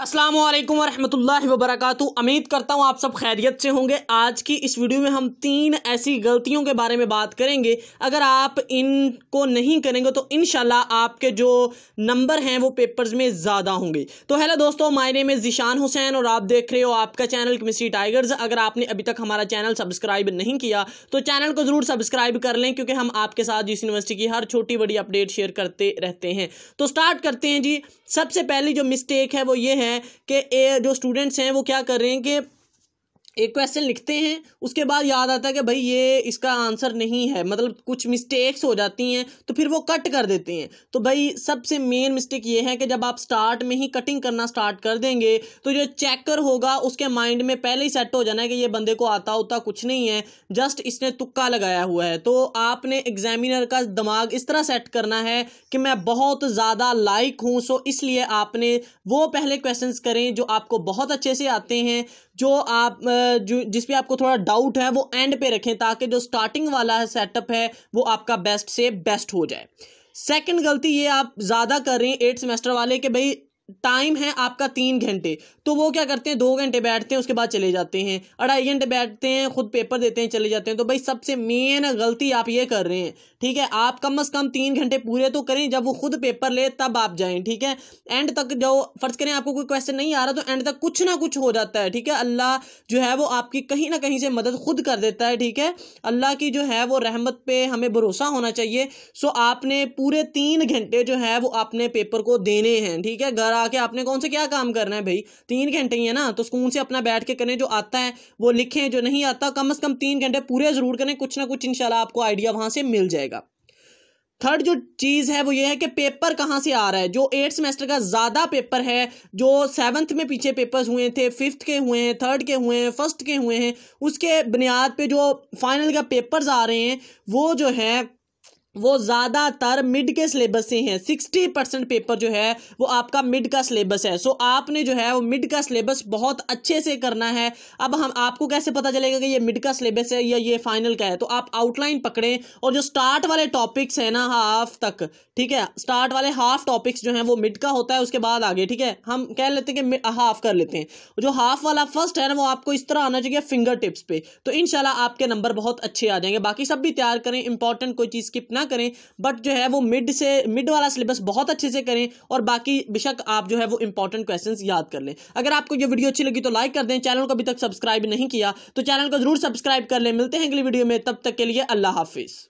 असलम वरहमल वबरक उम्मीद करता हूँ आप सब खैरियत से होंगे आज की इस वीडियो में हम तीन ऐसी गलतियों के बारे में बात करेंगे अगर आप इनको नहीं करेंगे तो इन आपके जो नंबर हैं वो पेपर्स में ज़्यादा होंगे तो हेलो दोस्तों मायने में ज़िशान हुसैन और आप देख रहे हो आपका चैनल केमिस्ट्री टाइगर्स अगर आपने अभी तक हमारा चैनल सब्सक्राइब नहीं किया तो चैनल को ज़रूर सब्सक्राइब कर लें क्योंकि हम आपके साथ इस यूनिवर्सिटी की हर छोटी बड़ी अपडेट शेयर करते रहते हैं तो स्टार्ट करते हैं जी सबसे पहली जो मिस्टेक है वो ये है हैं कि जो स्टूडेंट्स हैं वो क्या कर रहे हैं कि एक क्वेश्चन लिखते हैं उसके बाद याद आता है कि भाई ये इसका आंसर नहीं है मतलब कुछ मिस्टेक्स हो जाती हैं तो फिर वो कट कर देते हैं तो भाई सबसे मेन मिस्टेक ये है कि जब आप स्टार्ट में ही कटिंग करना स्टार्ट कर देंगे तो जो चेकर होगा उसके माइंड में पहले ही सेट हो जाना है कि ये बंदे को आता होता कुछ नहीं है जस्ट इसने तुक्का लगाया हुआ है तो आपने एग्जामिनर का दिमाग इस तरह सेट करना है कि मैं बहुत ज़्यादा लाइक हूँ सो इसलिए आपने वो पहले क्वेश्चन करें जो आपको बहुत अच्छे से आते हैं जो आप जो पे आपको थोड़ा डाउट है वो एंड पे रखें ताकि जो स्टार्टिंग वाला सेटअप है वो आपका बेस्ट से बेस्ट हो जाए सेकंड गलती ये आप ज़्यादा कर रहे हैं एट सेमेस्टर वाले कि भाई टाइम है आपका तीन घंटे तो वो क्या करते हैं दो घंटे बैठते हैं उसके बाद चले जाते हैं अढ़ाई घंटे बैठते हैं खुद पेपर देते हैं चले जाते हैं तो भाई सबसे मेन गलती आप ये कर रहे हैं ठीक है आप कम अज़ कम तीन घंटे पूरे तो करें जब वो खुद पेपर ले तब आप जाएं ठीक है एंड तक जो फर्ज करें आपको कोई क्वेश्चन नहीं आ रहा तो एंड तक कुछ ना कुछ हो जाता है ठीक है अल्लाह जो है वो आपकी कहीं ना कहीं से मदद खुद कर देता है ठीक है अल्लाह की जो है वो रहमत पर हमें भरोसा होना चाहिए सो आपने पूरे तीन घंटे जो है वो आपने पेपर को देने हैं ठीक है घर घर आके आपने कौन से क्या काम करना है भाई तीन घंटे ही है ना तो स्कूल से अपना बैठ के करें जो आता है वो लिखें जो नहीं आता कम अज़ कम तीन घंटे पूरे ज़रूर करें कुछ ना कुछ इनशाला आपको आइडिया वहाँ से मिल जाएगा थर्ड जो चीज़ है वो ये है कि पेपर कहाँ से आ रहा है जो एट सेमेस्टर का ज़्यादा पेपर है जो सेवन्थ में पीछे पेपर्स हुए थे फिफ्थ के हुए हैं थर्ड के हुए हैं फर्स्ट के हुए हैं उसके बुनियाद पे जो फाइनल का पेपर्स आ रहे हैं वो जो है वो ज़्यादातर मिड के सिलेबस से हैं सिक्सटी परसेंट पेपर जो है वो आपका मिड का सिलेबस है सो आपने जो है वो मिड का सिलेबस बहुत अच्छे से करना है अब हम आपको कैसे पता चलेगा कि ये मिड का सिलेबस है या ये फाइनल का है तो आप आउटलाइन पकड़ें और जो स्टार्ट वाले टॉपिक्स हैं ना हाफ तक ठीक है स्टार्ट वाले हाफ टॉपिक्स जो हैं वो मिड का होता है उसके बाद आगे ठीक है हम कह लेते हैं कि हाफ कर लेते हैं जो हाफ वाला फर्स्ट है ना वो आपको इस तरह आना चाहिए फिंगर टिप्स पे तो इन आपके नंबर बहुत अच्छे आ जाएंगे बाकी सब भी तैयार करें इंपॉर्टेंट कोई चीज़ स्किप ना ना करें बट जो है वो मिड से मिड वाला सिलेबस बहुत अच्छे से करें और बाकी बेशक आप जो है वो इंपॉर्टेंट क्वेश्चन याद कर लें अगर आपको ये वीडियो अच्छी लगी तो लाइक कर दें चैनल को अभी तक सब्सक्राइब नहीं किया तो चैनल को जरूर सब्सक्राइब कर लें मिलते हैं अगली वीडियो में तब तक के लिए अल्लाह हाफिज़